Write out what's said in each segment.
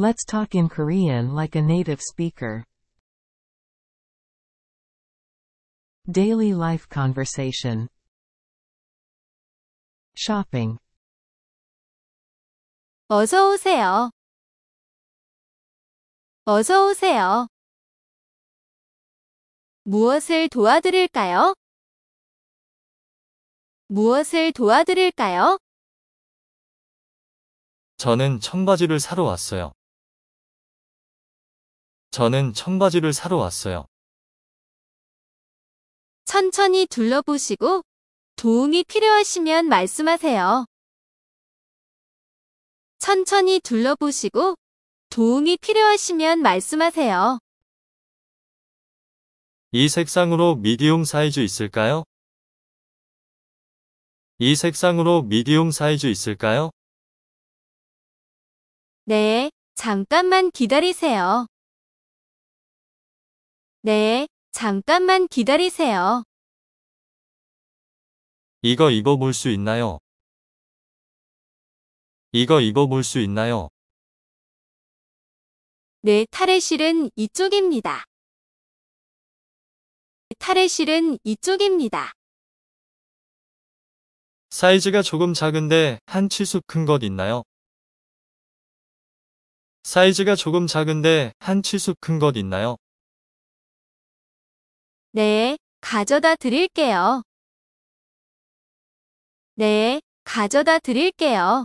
Let's talk in Korean like a native speaker. Daily life conversation. Shopping. 어서 오세요. 어서 오세요. 무엇을 도와드릴까요? 무엇을 도와드릴까요? 저는 청바지를 사러 왔어요. 저는 청바지를 사러 왔어요. 천천히 둘러보시고 도움이 필요하시면 말씀하세요. 천천히 둘러보시고 도움이 필요하시면 말씀하세요. 이 색상으로 미디움 사이즈 있을까요? 이 색상으로 미디움 사이즈 있을까요? 네, 잠깐만 기다리세요. 네, 잠깐만 기다리세요. 이거 입어볼 수 있나요? 이거 입어볼 수 있나요? 네, 탈의실은 이쪽입니다. 탈의실은 이쪽입니다. 사이즈가 조금 작은데 한 치수 큰 것 있나요? 사이즈가 조금 작은데 한 치수 큰 것 있나요? 네, 가져다 드릴게요. 네, 가져다 드릴게요.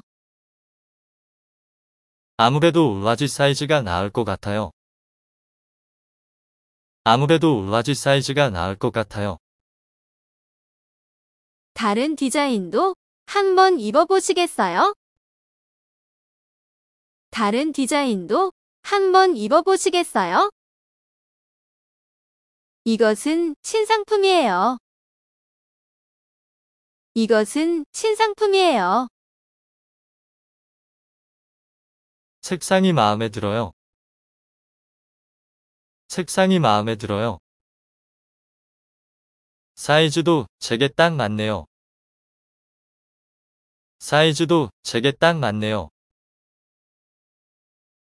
아무래도 울라지 사이즈가 나을 것 같아요. 아무래도 울라지 사이즈가 나을 것 같아요. 다른 디자인도 한번 입어보시겠어요? 다른 디자인도 한번 입어보시겠어요? 이것은 신상품이에요. 이것은 신상품이에요. 책상이 마음에 들어요. 책상이 마음에 들어요. 사이즈도 제게 딱 맞네요. 사이즈도 제게 딱 맞네요.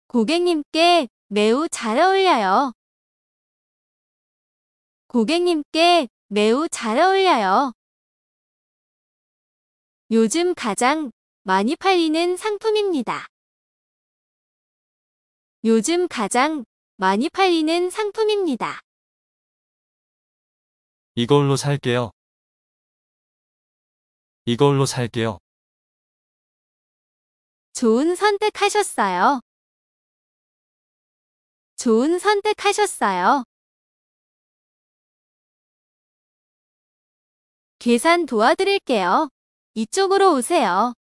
고객님께 매우 잘 어울려요. 고객님께 매우 잘 어울려요. 요즘 가장 많이 팔리는 상품입니다. 요즘 가장 많이 팔리는 상품입니다. 이걸로 살게요. 이걸로 살게요. 좋은 선택하셨어요. 좋은 선택하셨어요. 계산 도와드릴게요. 이쪽으로 오세요.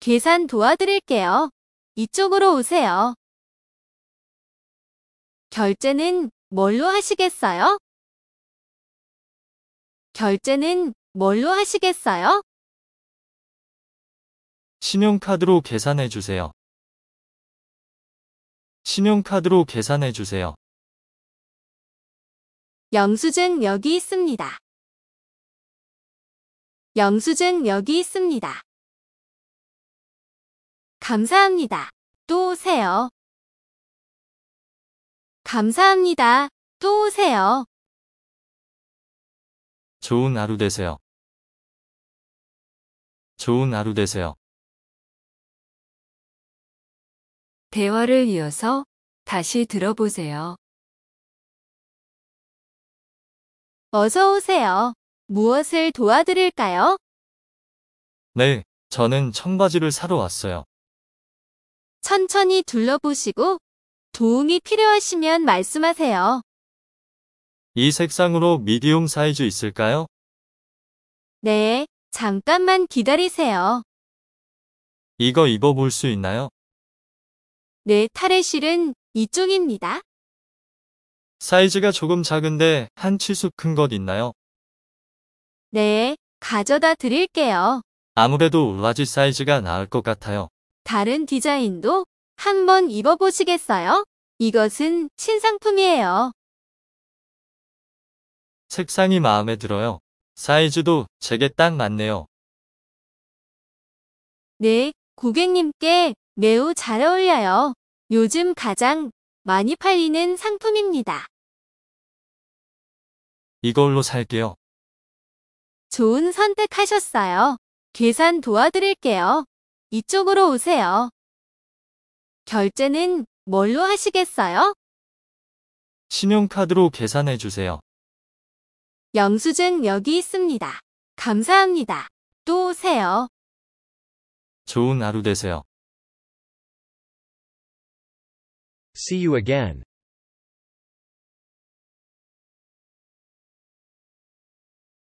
계산 도와드릴게요. 이쪽으로 오세요. 결제는 뭘로 하시겠어요? 결제는 뭘로 하시겠어요? 신용카드로 계산해 주세요. 신용카드로 계산해 주세요. 영수증 여기 있습니다. 영수증 여기 있습니다. 감사합니다. 또 오세요. 감사합니다. 또 오세요. 좋은 하루 되세요. 좋은 하루 되세요. 대화를 이어서 다시 들어보세요. 어서 오세요. 무엇을 도와드릴까요? 네, 저는 청바지를 사러 왔어요. 천천히 둘러보시고 도움이 필요하시면 말씀하세요. 이 색상으로 미디움 사이즈 있을까요? 네, 잠깐만 기다리세요. 이거 입어볼 수 있나요? 네, 탈의실은 이쪽입니다. 사이즈가 조금 작은데 한 치수 큰 것 있나요? 네, 가져다 드릴게요. 아무래도 울라지 사이즈가 나을 것 같아요. 다른 디자인도 한번 입어보시겠어요? 이것은 신상품이에요. 색상이 마음에 들어요. 사이즈도 제게 딱 맞네요. 네, 고객님께 매우 잘 어울려요. 요즘 가장 많이 팔리는 상품입니다. 이걸로 살게요. 좋은 선택하셨어요. 계산 도와드릴게요. 이쪽으로 오세요. 결제는 뭘로 하시겠어요? 신용카드로 계산해 주세요. 영수증 여기 있습니다. 감사합니다. 또 오세요. 좋은 하루 되세요. See you again